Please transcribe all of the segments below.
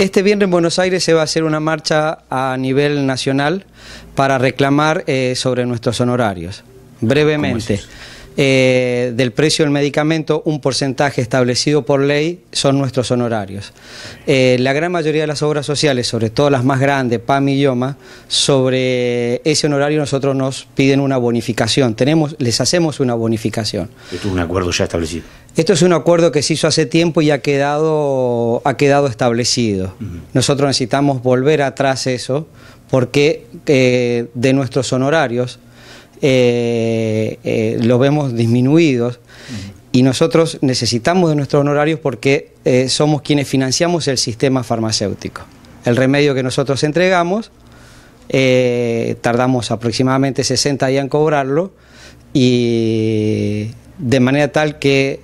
Este viernes en Buenos Aires se va a hacer una marcha a nivel nacional para reclamar eh, sobre nuestros honorarios. Brevemente. Eh, del precio del medicamento, un porcentaje establecido por ley son nuestros honorarios. Eh, la gran mayoría de las obras sociales, sobre todo las más grandes, PAM y IOMA, sobre ese honorario nosotros nos piden una bonificación, tenemos, les hacemos una bonificación. Esto es un acuerdo ya establecido. Esto es un acuerdo que se hizo hace tiempo y ha quedado, ha quedado establecido. Nosotros necesitamos volver atrás eso porque eh, de nuestros honorarios eh, eh los vemos disminuidos y nosotros necesitamos de nuestros honorarios porque eh, somos quienes financiamos el sistema farmacéutico. El remedio que nosotros entregamos, tardamos aproximadamente 60 días en cobrarlo y de manera tal que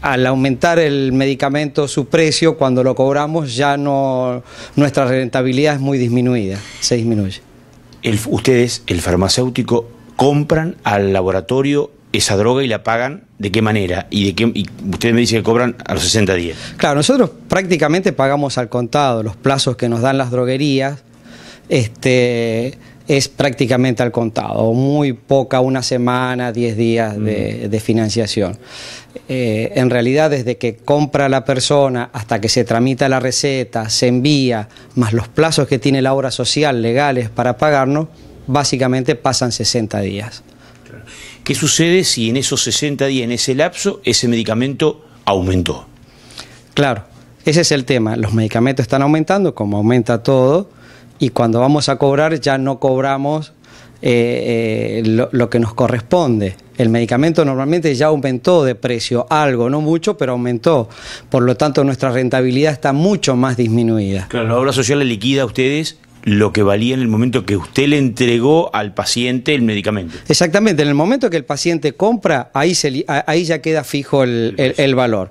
al aumentar el medicamento su precio, cuando lo cobramos ya no nuestra rentabilidad es muy disminuida, se disminuye. ustedes, el farmacéutico, compran al laboratorio esa droga y la pagan de qué manera y de qué usted me dice que cobran a los 60 días. Claro, nosotros prácticamente pagamos al contado los plazos que nos dan las droguerías. Este es prácticamente al contado, muy poca, una semana, 10 días de, mm. financiación. Eh, en realidad, desde que compra la persona hasta que se tramita la receta, se envía, más los plazos que tiene la obra social legales para pagarnos, básicamente pasan 60 días. ¿Qué sucede si en esos 60 días, en ese lapso, ese medicamento aumentó? Claro, ese es el tema. Los medicamentos están aumentando, como aumenta todo, y cuando vamos a cobrar ya no cobramos eh, eh, lo, que nos corresponde. El medicamento normalmente ya aumentó de precio, algo, no mucho, pero aumentó. Por lo tanto, nuestra rentabilidad está mucho más disminuida. Claro, la obra social le liquida a ustedes lo que valía en el momento que usted le entregó al paciente el medicamento. Exactamente, en el momento que el paciente compra, ahí, se, ahí ya queda fijo el valor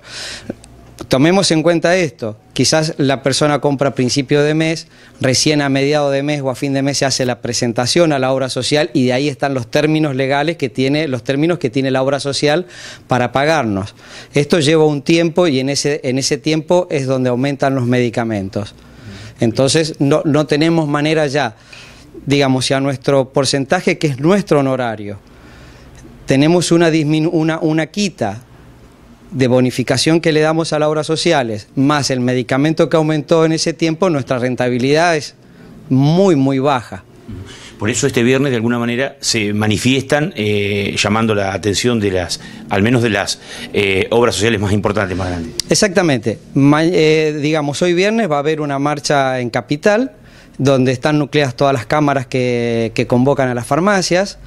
tomemos en cuenta esto. Quizás la persona compra a principio de mes, recién a mediado de mes o a fin de mes se hace la presentación a la obra social y de ahí están los términos legales que tiene, los términos que tiene la obra social para pagarnos. Esto lleva un tiempo y en ese, en ese tiempo es donde aumentan los medicamentos. Entonces no, tenemos manera ya, digamos, ya a nuestro porcentaje que es nuestro honorario, tenemos una, una, una quita de bonificación que le damos a las obras sociales, más el medicamento que aumentó en ese tiempo, nuestra rentabilidad es muy, muy baja. Por eso este viernes de alguna manera se manifiestan eh, llamando la atención de las, al menos de las eh, obras sociales más importantes, más grandes. Exactamente. Eh, digamos, hoy viernes va a haber una marcha en Capital, donde están nucleadas todas las cámaras que, que convocan a las farmacias,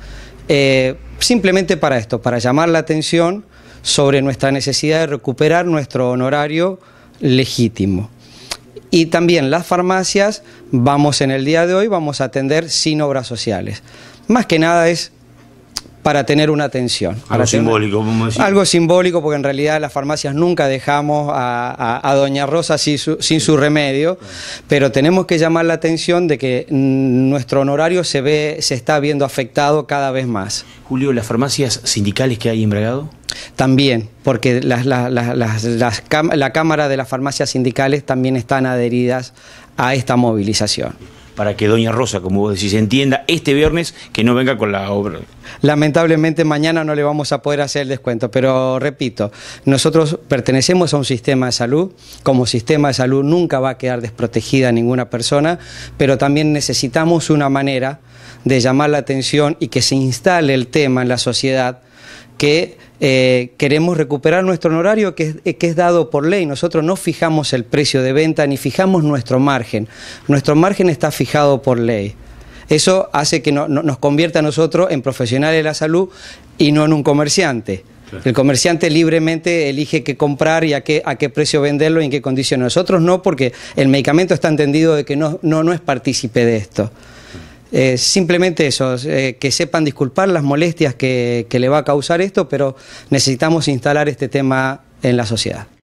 simplemente para esto, para llamar la atención sobre nuestra necesidad de recuperar nuestro honorario legítimo. Y también las farmacias, vamos en el día de hoy, vamos a atender sin obras sociales. Más que nada es para tener una atención. Algo simbólico, vamos decir. Algo simbólico, porque en realidad las farmacias nunca dejamos a, Doña Rosa sin su, remedio, pero tenemos que llamar la atención de que nuestro honorario se ve, se está viendo afectado cada vez más. Julio, ¿las farmacias sindicales que hay en También, porque la Cámara de las Farmacias Sindicales también están adheridas a esta movilización para que Doña Rosa, como vos decís, entienda este viernes que no venga con la obra. Lamentablemente mañana no le vamos a poder hacer el descuento, pero repito, nosotros pertenecemos a un sistema de salud, como sistema de salud nunca va a quedar desprotegida ninguna persona, pero también necesitamos una manera de llamar la atención y que se instale el tema en la sociedad que eh, queremos recuperar nuestro honorario eh, que es, dado por ley. Nosotros no fijamos el precio de venta ni fijamos nuestro margen. Nuestro margen está fijado por ley. Eso hace que nos convierta a nosotros en profesionales de la salud y no en un comerciante. El comerciante libremente elige qué comprar y a qué, precio venderlo y en qué condiciones. Nosotros no, porque el medicamento está entendido de que no, no es partícipe de esto. Eh, simplemente eso, eh, que sepan disculpar las molestias que le va a causar esto, pero necesitamos instalar este tema en la sociedad.